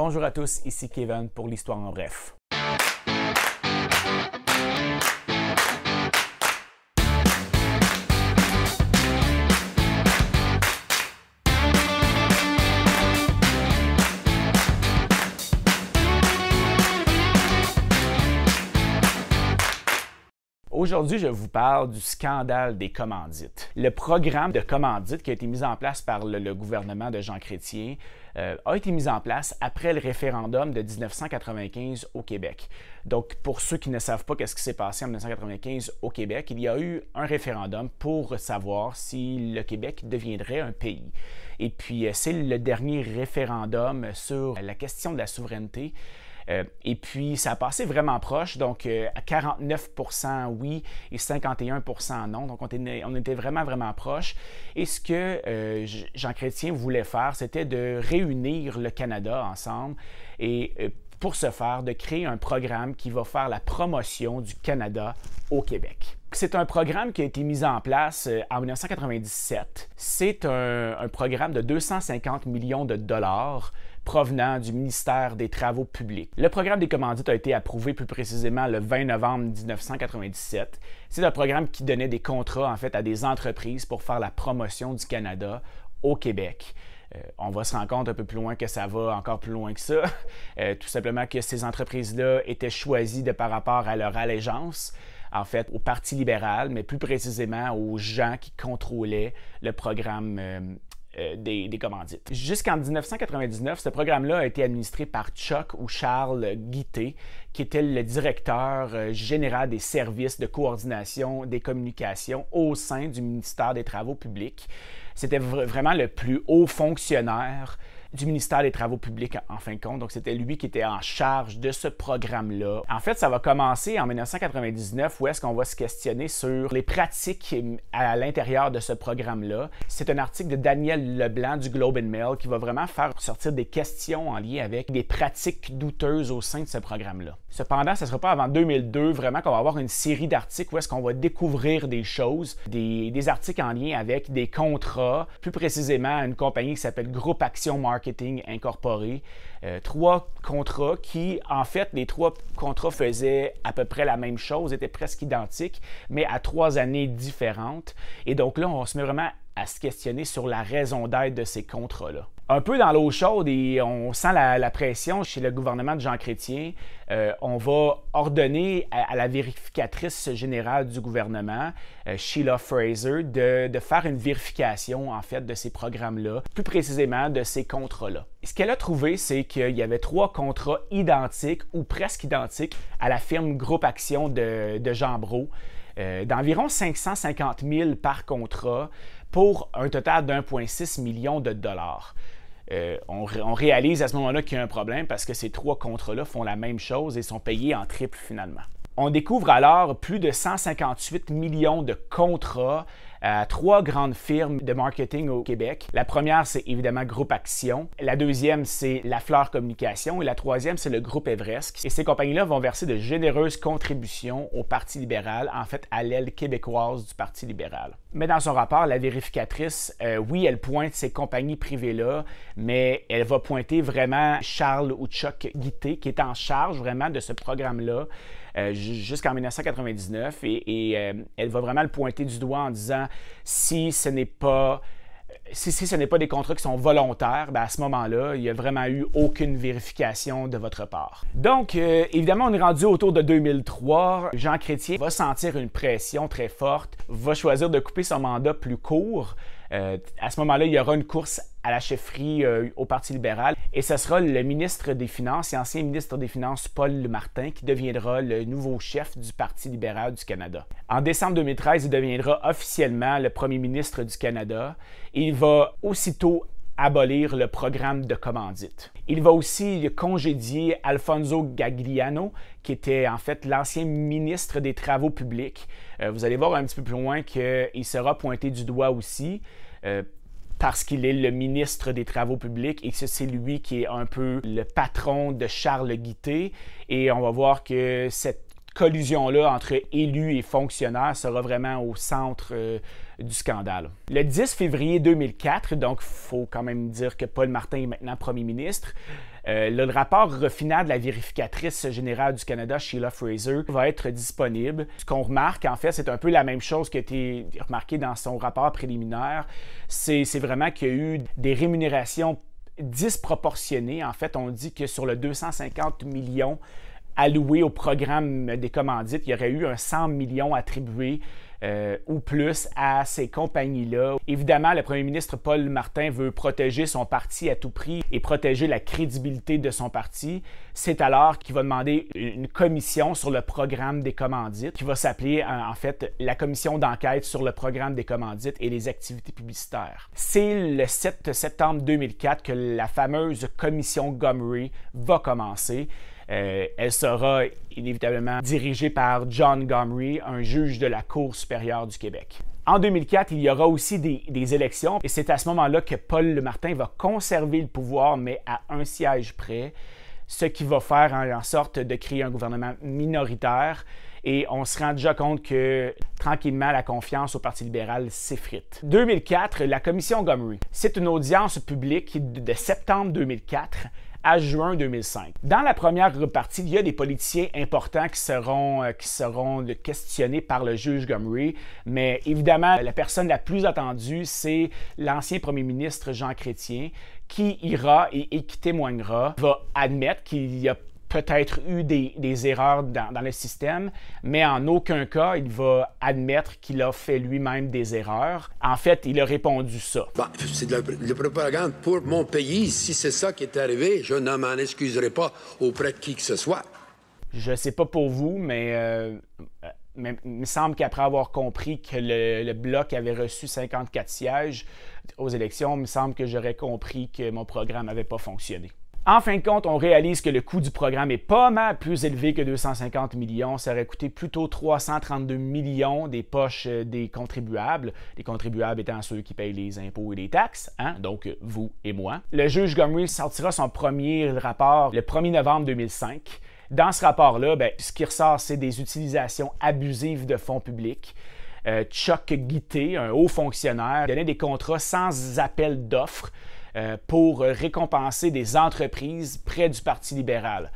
Bonjour à tous, ici Kevin pour l'Histoire en bref. Aujourd'hui, je vous parle du scandale des commandites. Le programme de commandites qui a été mis en place par le, gouvernement de Jean Chrétien euh, a été mis en place après le référendum de 1995 au Québec. Donc, pour ceux qui ne savent pas qu'est-ce qui s'est passé en 1995 au Québec, il y a eu un référendum pour savoir si le Québec deviendrait un pays. Et puis, euh, c'est le dernier référendum sur la question de la souveraineté euh, et puis, ça a passé vraiment proche, donc euh, à 49 oui et 51 non. Donc, on était, on était, vraiment, vraiment proche. Et ce que euh, Jean Chrétien voulait faire, c'était de réunir le Canada ensemble et pour ce faire, de créer un programme qui va faire la promotion du Canada au Québec. C'est un programme qui a été mis en place en 1997. C'est un, un, programme de 250 millions de dollars provenant du ministère des Travaux publics. Le programme des commandites a été approuvé plus précisément le 20 novembre 1997. C'est un programme qui donnait des contrats en fait à des entreprises pour faire la promotion du Canada au Québec. Euh, on va se rendre compte un peu plus loin que ça va encore plus loin que ça. Euh, tout simplement que ces entreprises-là étaient choisies de par rapport à leur allégeance, en fait, au Parti libéral, mais plus précisément aux gens qui contrôlaient le programme euh, euh, des, commandites. Jusqu'en 1999, ce programme-là a été administré par Chuck ou Charles Guité, qui était le directeur euh, général des services de coordination des communications au sein du ministère des Travaux publics. C'était vraiment le plus haut fonctionnaire du ministère des Travaux publics en fin de compte. Donc, c'était lui qui était en charge de ce programme-là. En fait, ça va commencer en 1999 où est-ce qu'on va se questionner sur les pratiques à l'intérieur de ce programme-là. C'est un article de Daniel Leblanc du Globe and Mail qui va vraiment faire sortir des questions en lien avec des pratiques douteuses au sein de ce programme-là. Cependant, ce ne sera pas avant 2002 vraiment qu'on va avoir une série d'articles où est-ce qu'on va découvrir des choses, des, articles en lien avec des contrats, plus précisément une compagnie qui s'appelle Groupe Action Marketing marketing incorporé. Euh, trois contrats qui, en fait, les trois contrats faisaient à peu près la même chose, étaient presque identiques, mais à trois années différentes. Et donc là, on se met vraiment à se questionner sur la raison d'être de ces contrats-là un peu dans l'eau chaude et on sent la, pression chez le gouvernement de Jean Chrétien. Euh, on va ordonner à, la vérificatrice générale du gouvernement, euh, Sheila Fraser, de, faire une vérification en fait de ces programmes-là, plus précisément de ces contrats-là. Ce qu'elle a trouvé, c'est qu'il y avait trois contrats identiques ou presque identiques à la firme Groupe Action de, Jean Brault, euh, d'environ 550 000 par contrat pour un total d'1,6 million de dollars. Euh, on, on, réalise à ce moment-là qu'il y a un problème parce que ces trois contrats-là font la même chose et sont payés en triple finalement. On découvre alors plus de 158 millions de contrats à euh, trois grandes firmes de marketing au Québec. La première, c'est évidemment Groupe Action. La deuxième, c'est La Fleur Communication. Et la troisième, c'est le Groupe Everest. Et ces compagnies-là vont verser de généreuses contributions au Parti libéral, en fait à l'aile québécoise du Parti libéral. Mais dans son rapport, la vérificatrice, euh, oui, elle pointe ces compagnies privées-là, mais elle va pointer vraiment Charles Chuck Guité, qui est en charge vraiment de ce programme-là. Euh, jusqu'en 1999 et, euh, elle va vraiment le pointer du doigt en disant si ce n'est pas si, si, ce n'est pas des contrats qui sont volontaires, ben, à ce moment-là, il n'y a vraiment eu aucune vérification de votre part. Donc, euh, évidemment, on est rendu autour de 2003. Jean Chrétien va sentir une pression très forte, va choisir de couper son mandat plus court. Euh, à ce moment-là, il y aura une course à la chefferie euh, au Parti libéral. Et ce sera le ministre des Finances et ancien ministre des Finances Paul Martin qui deviendra le nouveau chef du Parti libéral du Canada. En décembre 2013, il deviendra officiellement le premier ministre du Canada. Il va aussitôt abolir le programme de commandite. Il va aussi congédier Alfonso Gagliano, qui était en fait l'ancien ministre des Travaux publics. Euh, vous allez voir un petit peu plus loin qu'il sera pointé du doigt aussi. Euh, parce qu'il est le ministre des Travaux publics et que c'est lui qui est un peu le patron de Charles Guité. Et on va voir que cette collusion-là entre élus et fonctionnaires sera vraiment au centre euh, du scandale. Le 10 février 2004, donc faut quand même dire que Paul Martin est maintenant premier ministre, euh, le rapport final de la vérificatrice générale du Canada, Sheila Fraser, va être disponible. Ce qu'on remarque, en fait, c'est un peu la même chose qui a été remarquée dans son rapport préliminaire. C'est vraiment qu'il y a eu des rémunérations disproportionnées. En fait, on dit que sur le 250 millions alloués au programme des commandites, il y aurait eu un 100 millions attribués euh, ou plus à ces compagnies-là. Évidemment, le premier ministre Paul Martin veut protéger son parti à tout prix et protéger la crédibilité de son parti. C'est alors qu'il va demander une commission sur le programme des commandites, qui va s'appeler en fait la commission d'enquête sur le programme des commandites et les activités publicitaires. C'est le 7 septembre 2004 que la fameuse commission Gomery va commencer. Euh, elle sera inévitablement dirigée par John Gomery, un juge de la Cour supérieure du Québec. En 2004, il y aura aussi des, des élections et c'est à ce moment-là que Paul Martin va conserver le pouvoir, mais à un siège près, ce qui va faire en sorte de créer un gouvernement minoritaire et on se rend déjà compte que tranquillement la confiance au Parti libéral s'effrite. 2004, la commission Gomery. C'est une audience publique de septembre 2004 à juin 2005. Dans la première partie, il y a des politiciens importants qui seront, euh, qui seront questionnés par le juge Gomery, mais évidemment, la personne la plus attendue, c'est l'ancien premier ministre Jean Chrétien, qui ira et, et qui témoignera, va admettre qu'il y a peut-être eu des, erreurs dans, le système, mais en aucun cas il va admettre qu'il a fait lui-même des erreurs. En fait, il a répondu ça. Bah, c'est de la, propagande pour mon pays. Si c'est ça qui est arrivé, je ne m'en excuserai pas auprès de qui que ce soit. Je ne sais pas pour vous, euh, mais il me semble qu'après avoir compris que le, le, Bloc avait reçu 54 sièges aux élections, il me semble que j'aurais compris que mon programme n'avait pas fonctionné. En fin de compte, on réalise que le coût du programme est pas mal plus élevé que 250 millions. Ça aurait coûté plutôt 332 millions des poches euh, des contribuables, les contribuables étant ceux qui payent les impôts et les taxes, hein. donc vous et moi. Le juge Gomery sortira son premier rapport le 1er novembre 2005. Dans ce rapport-là, ben, ce qui ressort, c'est des utilisations abusives de fonds publics. Euh, Chuck Guité, un haut fonctionnaire, donnait des contrats sans appel d'offres euh, pour récompenser des entreprises près du Parti libéral.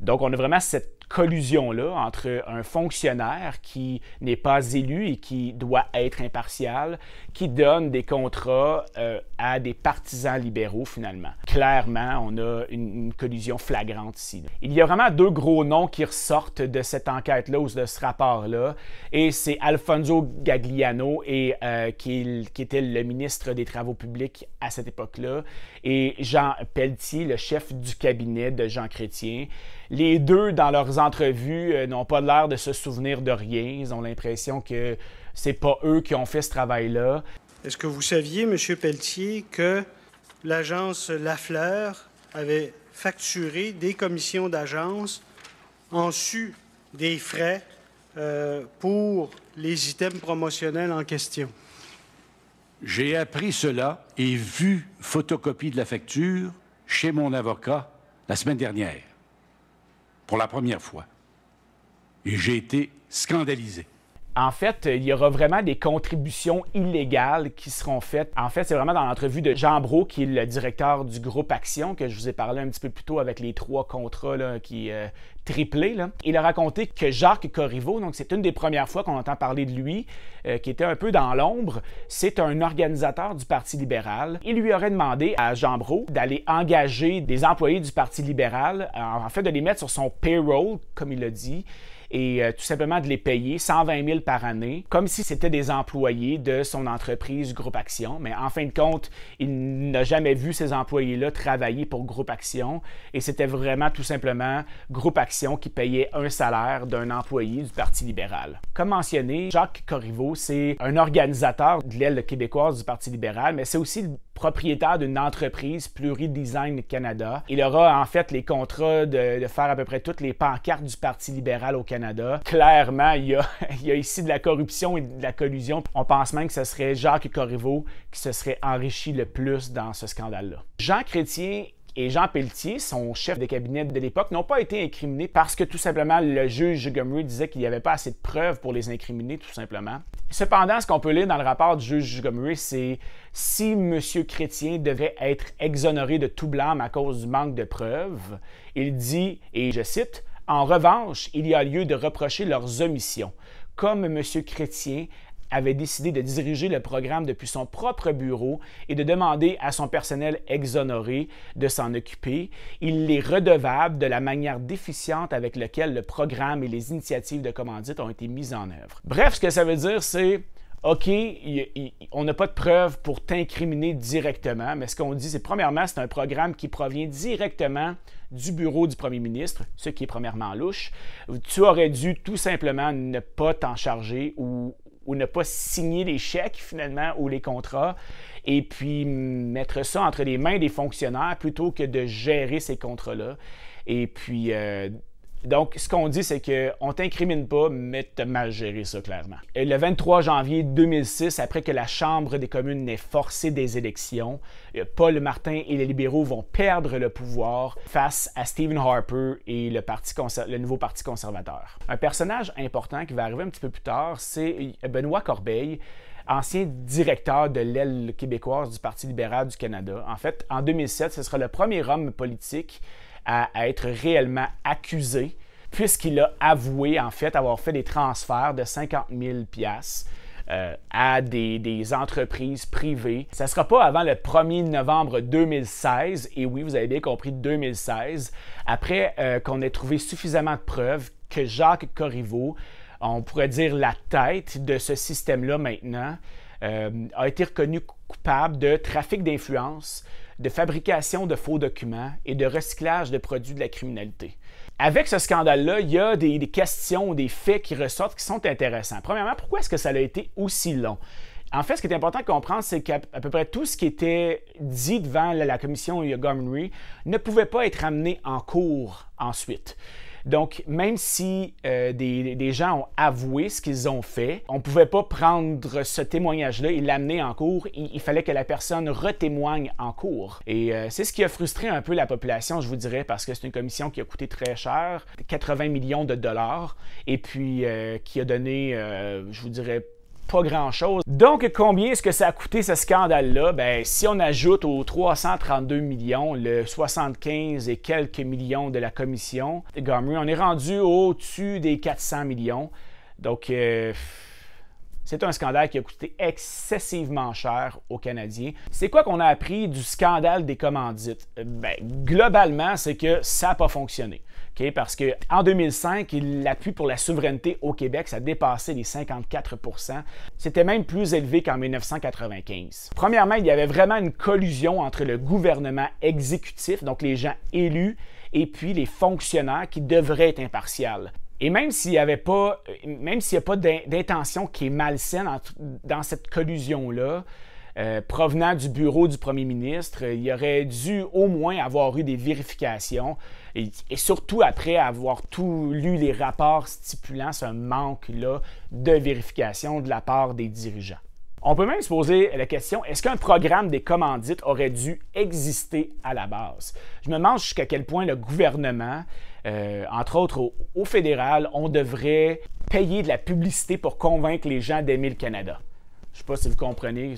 Donc, on a vraiment cette collusion-là entre un fonctionnaire qui n'est pas élu et qui doit être impartial, qui donne des contrats euh, à des partisans libéraux finalement. Clairement, on a une, collusion flagrante ici. Il y a vraiment deux gros noms qui ressortent de cette enquête-là ou de ce rapport-là, et c'est Alfonso Gagliano, et, euh, qui, qui, était le ministre des Travaux publics à cette époque-là, et Jean Pelletier, le chef du cabinet de Jean Chrétien. Les deux, dans leurs entrevues, euh, n'ont pas l'air de se souvenir de rien. Ils ont l'impression que c'est pas eux qui ont fait ce travail-là. Est-ce que vous saviez, M. Pelletier, que l'agence Lafleur avait facturé des commissions d'agence en su des frais euh, pour les items promotionnels en question? J'ai appris cela et vu photocopie de la facture chez mon avocat la semaine dernière pour la première fois. Et j'ai été scandalisé. En fait, euh, il y aura vraiment des contributions illégales qui seront faites. En fait, c'est vraiment dans l'entrevue de Jean bro qui est le directeur du groupe Action, que je vous ai parlé un petit peu plus tôt avec les trois contrats qui euh, triplaient. Il a raconté que Jacques Corriveau, donc c'est une des premières fois qu'on entend parler de lui, euh, qui était un peu dans l'ombre, c'est un organisateur du Parti libéral. Il lui aurait demandé à Jean bro d'aller engager des employés du Parti libéral, en fait de les mettre sur son payroll, comme il l'a dit, et euh, tout simplement de les payer 120 000 par année, comme si c'était des employés de son entreprise Groupe Action. Mais en fin de compte, il n'a jamais vu ces employés-là travailler pour Groupe Action et c'était vraiment tout simplement Groupe Action qui payait un salaire d'un employé du Parti libéral. Comme mentionné, Jacques Corriveau, c'est un organisateur de l'aile québécoise du Parti libéral, mais c'est aussi propriétaire d'une entreprise, Pluridesign Canada. Il aura en fait les contrats de, faire à peu près toutes les pancartes du Parti libéral au Canada. Clairement, il y, a, il y a ici de la corruption et de la collusion. On pense même que ce serait Jacques Corriveau qui se serait enrichi le plus dans ce scandale-là. Jean Chrétien et Jean Pelletier, son chef de cabinet de l'époque, n'ont pas été incriminés parce que tout simplement le juge Montgomery disait qu'il n'y avait pas assez de preuves pour les incriminer, tout simplement. Cependant, ce qu'on peut lire dans le rapport du juge Montgomery, c'est si M. Chrétien devait être exonéré de tout blâme à cause du manque de preuves, il dit, et je cite, En revanche, il y a lieu de reprocher leurs omissions comme M. Chrétien avait décidé de diriger le programme depuis son propre bureau et de demander à son personnel exonéré de s'en occuper. Il est redevable de la manière déficiente avec laquelle le programme et les initiatives de commandite ont été mises en œuvre. Bref, ce que ça veut dire, c'est OK, on n'a pas de preuves pour t'incriminer directement, mais ce qu'on dit, c'est premièrement, c'est un programme qui provient directement du bureau du premier ministre, ce qui est premièrement louche. Tu aurais dû tout simplement ne pas t'en charger ou ou ne pas signer les chèques finalement ou les contrats et puis mettre ça entre les mains des fonctionnaires plutôt que de gérer ces contrats-là. Et puis, euh, donc, ce qu'on dit, c'est qu'on ne t'incrimine pas, mais tu mal géré ça, clairement. Et le 23 janvier 2006, après que la Chambre des communes n'ait forcé des élections, euh, Paul Martin et les libéraux vont perdre le pouvoir face à Stephen Harper et le, le nouveau Parti conservateur. Un personnage important qui va arriver un petit peu plus tard, c'est euh, Benoît Corbeil ancien directeur de l'aile québécoise du Parti libéral du Canada. En fait, en 2007, ce sera le premier homme politique à, être réellement accusé, puisqu'il a avoué en fait avoir fait des transferts de 50 000 pièces à des, entreprises privées. Ça ne sera pas avant le 1er novembre 2016, et oui, vous avez bien compris, 2016, après euh, qu'on ait trouvé suffisamment de preuves que Jacques Corriveau, on pourrait dire la tête de ce système-là maintenant, euh, a été reconnu coupable de trafic d'influence, de fabrication de faux documents et de recyclage de produits de la criminalité. Avec ce scandale-là, il y a des, questions, des faits qui ressortent qui sont intéressants. Premièrement, pourquoi est-ce que ça a été aussi long? En fait, ce qui est important de comprendre, c'est qu'à peu près tout ce qui était dit devant la, commission Montgomery ne pouvait pas être amené en cours ensuite. Donc, même si euh, des, gens ont avoué ce qu'ils ont fait, on ne pouvait pas prendre ce témoignage-là et l'amener en cours. Il, fallait que la personne retémoigne en cours. Et euh, c'est ce qui a frustré un peu la population, je vous dirais, parce que c'est une commission qui a coûté très cher, 80 millions de dollars, et puis euh, qui a donné, je vous dirais, pas grand-chose. Donc, combien est-ce que ça a coûté ce scandale-là? Ben, si on ajoute aux 332 millions, le 75 et quelques millions de la commission on est rendu au-dessus des 400 millions. Donc, euh, c'est un scandale qui a coûté excessivement cher aux Canadiens. C'est quoi qu'on a appris du scandale des commandites? Euh, ben, globalement, c'est que ça n'a pas fonctionné. Parce que en 2005, l'appui pour la souveraineté au Québec, ça dépassait les 54 C'était même plus élevé qu'en 1995. Premièrement, il y avait vraiment une collusion entre le gouvernement exécutif, donc les gens élus, et puis les fonctionnaires qui devraient être impartials. Et même s'il n'y avait pas, euh, même s'il a pas d'intention qui est malsaine dans cette collusion-là, euh, provenant du bureau du premier ministre, euh, il aurait dû au moins avoir eu des vérifications et surtout après avoir tout lu les rapports stipulant ce manque-là de vérification de la part des dirigeants. On peut même se poser la question, est-ce qu'un programme des commandites aurait dû exister à la base? Je me demande jusqu'à quel point le gouvernement, euh, entre autres au, fédéral, on devrait payer de la publicité pour convaincre les gens d'aimer le Canada. Je ne sais pas si vous comprenez,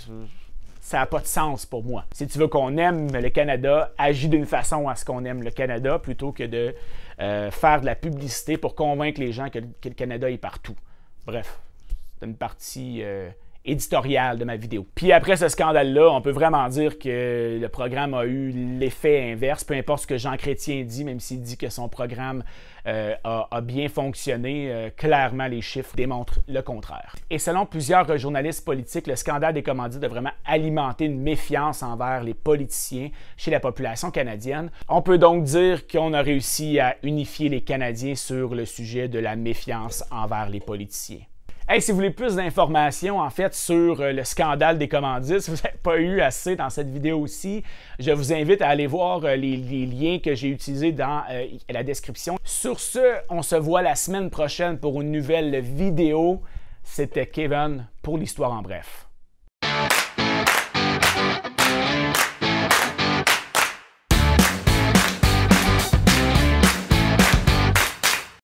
ça n'a pas de sens pour moi. Si tu veux qu'on aime le Canada, agis d'une façon à ce qu'on aime le Canada plutôt que de euh, faire de la publicité pour convaincre les gens que, le Canada est partout. Bref, c'est une partie... Euh, éditorial de ma vidéo. Puis après ce scandale-là, on peut vraiment dire que le programme a eu l'effet inverse, peu importe ce que Jean Chrétien dit, même s'il dit que son programme euh, a, bien fonctionné, euh, clairement les chiffres démontrent le contraire. Et selon plusieurs journalistes politiques, le scandale des commandites a vraiment alimenté une méfiance envers les politiciens chez la population canadienne. On peut donc dire qu'on a réussi à unifier les Canadiens sur le sujet de la méfiance envers les politiciens. Hey, si vous voulez plus d'informations en fait sur euh, le scandale des commandites, si vous n'avez pas eu assez dans cette vidéo aussi, je vous invite à aller voir euh, les, liens que j'ai utilisés dans euh, la description. Sur ce, on se voit la semaine prochaine pour une nouvelle vidéo. C'était Kevin pour l'histoire en bref.